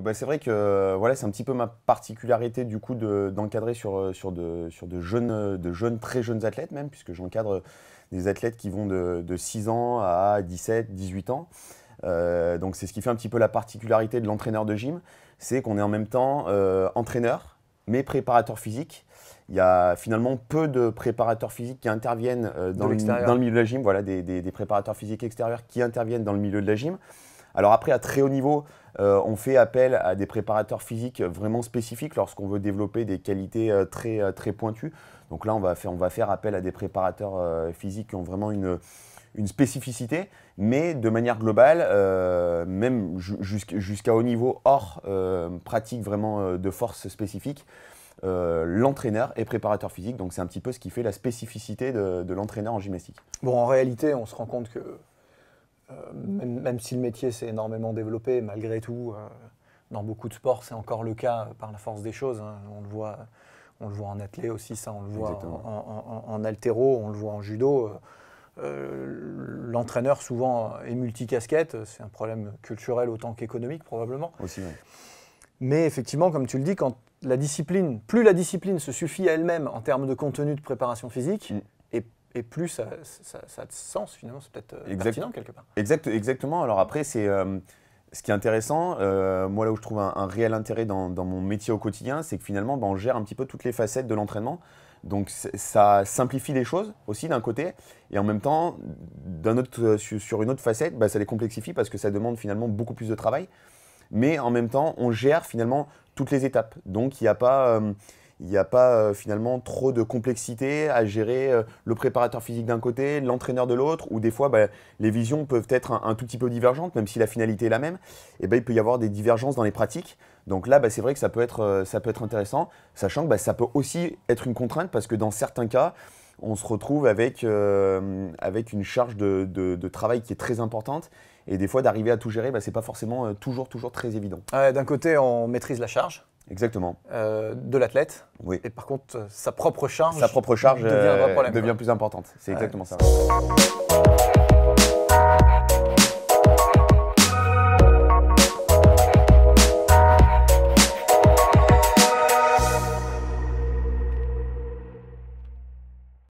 Bah, c'est vrai que voilà, c'est un petit peu ma particularité du coup d'encadrer sur, euh, sur, de, sur de, jeunes, de jeunes, très jeunes athlètes même, puisque j'encadre des athlètes qui vont de, 6 ans à 17, 18 ans. Euh, donc c'est ce qui fait un petit peu la particularité de l'entraîneur de gym, c'est qu'on est en même temps euh, entraîneur, mais préparateur physique. Il y a finalement peu de préparateurs physiques qui interviennent dans, le, milieu de la gym, voilà, des, des préparateurs physiques extérieurs qui interviennent dans le milieu de la gym. Alors après, à très haut niveau, euh, on fait appel à des préparateurs physiques vraiment spécifiques lorsqu'on veut développer des qualités euh, très, euh, très pointues. Donc là, on va, faire, on va faire appel à des préparateurs physiques qui ont vraiment une, spécificité, mais de manière globale, même jusqu'à haut niveau hors pratique vraiment de force spécifique, l'entraîneur est préparateur physique. Donc c'est un petit peu ce qui fait la spécificité de l'entraîneur en gymnastique. Bon, en réalité, on se rend compte que euh, même, si le métier s'est énormément développé, malgré tout, euh, dans beaucoup de sports, c'est encore le cas euh, par la force des choses. Hein. On le voit. On le voit en athlète aussi, ça, on le voit en, en, altéro, on le voit en judo. l'entraîneur souvent est multicasquette, c'est un problème culturel autant qu'économique probablement. Aussi, Mais effectivement, comme tu le dis, quand la discipline, plus la discipline se suffit à elle-même en termes de contenu de préparation physique, mm et plus ça, a de sens finalement, c'est peut-être euh, pertinent quelque part. Exact, exactement, alors après c'est... Euh, ce qui est intéressant, euh, moi là où je trouve un, réel intérêt dans, mon métier au quotidien, c'est que finalement ben, on gère un petit peu toutes les facettes de l'entraînement. Donc ça simplifie les choses aussi d'un côté, et en même temps, d'un autre, sur une autre facette, ben, ça les complexifie parce que ça demande finalement beaucoup plus de travail. Mais en même temps, on gère finalement toutes les étapes. Donc il n'y a pas il n'y a pas euh, finalement trop de complexité à gérer euh, le préparateur physique d'un côté, l'entraîneur de l'autre, ou des fois bah, les visions peuvent être un, tout petit peu divergentes, même si la finalité est la même, et eh ben il peut y avoir des divergences dans les pratiques. Donc là, bah, c'est vrai que ça peut être, euh, ça peut être intéressant, sachant que bah, ça peut aussi être une contrainte, parce que dans certains cas, on se retrouve avec, avec une charge de, travail qui est très importante, et des fois d'arriver à tout gérer, ce n'est pas forcément toujours, toujours très évident. D'un côté, on maîtrise la charge, Exactement. Euh, de l'athlète. Oui. Et par contre, sa propre charge. Sa propre charge devient, euh, devient plus importante. C'est exactement ça.